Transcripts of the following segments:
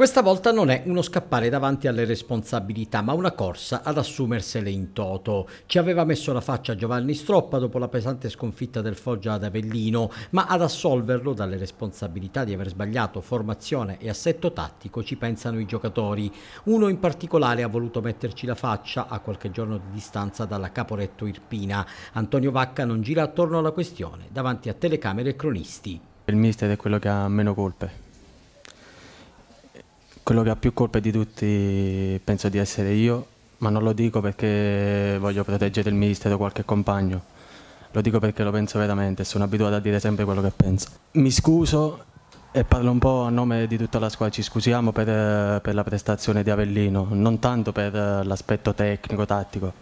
Questa volta non è uno scappare davanti alle responsabilità, ma una corsa ad assumersele in toto. Ci aveva messo la faccia Giovanni Stroppa dopo la pesante sconfitta del Foggia ad Avellino, ma ad assolverlo dalle responsabilità di aver sbagliato formazione e assetto tattico ci pensano i giocatori. Uno in particolare ha voluto metterci la faccia a qualche giorno di distanza dalla Caporetto Irpina. Antonio Vacca non gira attorno alla questione, davanti a telecamere e cronisti. Il mister è quello che ha meno colpe quello che ha più colpe di tutti penso di essere io, ma non lo dico perché voglio proteggere il ministero o qualche compagno. Lo dico perché lo penso veramente, sono abituato a dire sempre quello che penso. Mi scuso e parlo un po' a nome di tutta la squadra, ci scusiamo per, per la prestazione di Avellino, non tanto per l'aspetto tecnico, tattico,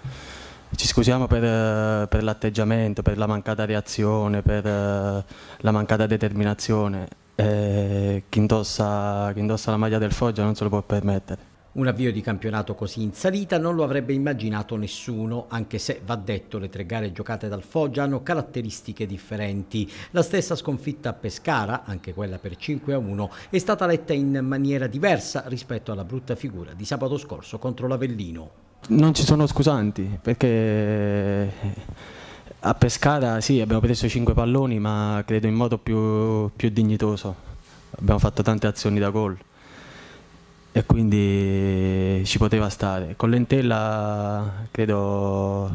ci scusiamo per, per l'atteggiamento, per la mancata reazione, per la mancata determinazione eh, chi, indossa, chi indossa la maglia del Foggia non se lo può permettere. Un avvio di campionato così in salita non lo avrebbe immaginato nessuno, anche se, va detto, le tre gare giocate dal Foggia hanno caratteristiche differenti. La stessa sconfitta a Pescara, anche quella per 5-1, è stata letta in maniera diversa rispetto alla brutta figura di sabato scorso contro l'Avellino. Non ci sono scusanti, perché a Pescara sì, abbiamo preso 5 palloni, ma credo in modo più, più dignitoso. Abbiamo fatto tante azioni da gol e quindi ci poteva stare. Con Lentella credo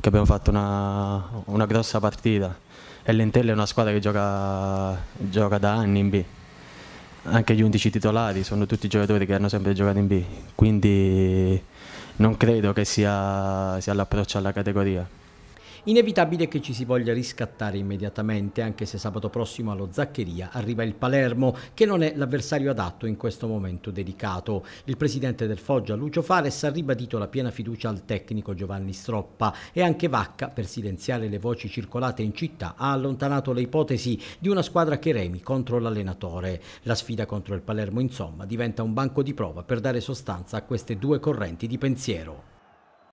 che abbiamo fatto una, una grossa partita e Lentella è una squadra che gioca, gioca da anni in B. Anche gli 11 titolari sono tutti giocatori che hanno sempre giocato in B, quindi non credo che sia, sia l'approccio alla categoria. Inevitabile che ci si voglia riscattare immediatamente, anche se sabato prossimo allo Zaccheria arriva il Palermo, che non è l'avversario adatto in questo momento delicato. Il presidente del Foggia, Lucio Fares, ha ribadito la piena fiducia al tecnico Giovanni Stroppa e anche Vacca, per silenziare le voci circolate in città, ha allontanato le ipotesi di una squadra che remi contro l'allenatore. La sfida contro il Palermo, insomma, diventa un banco di prova per dare sostanza a queste due correnti di pensiero.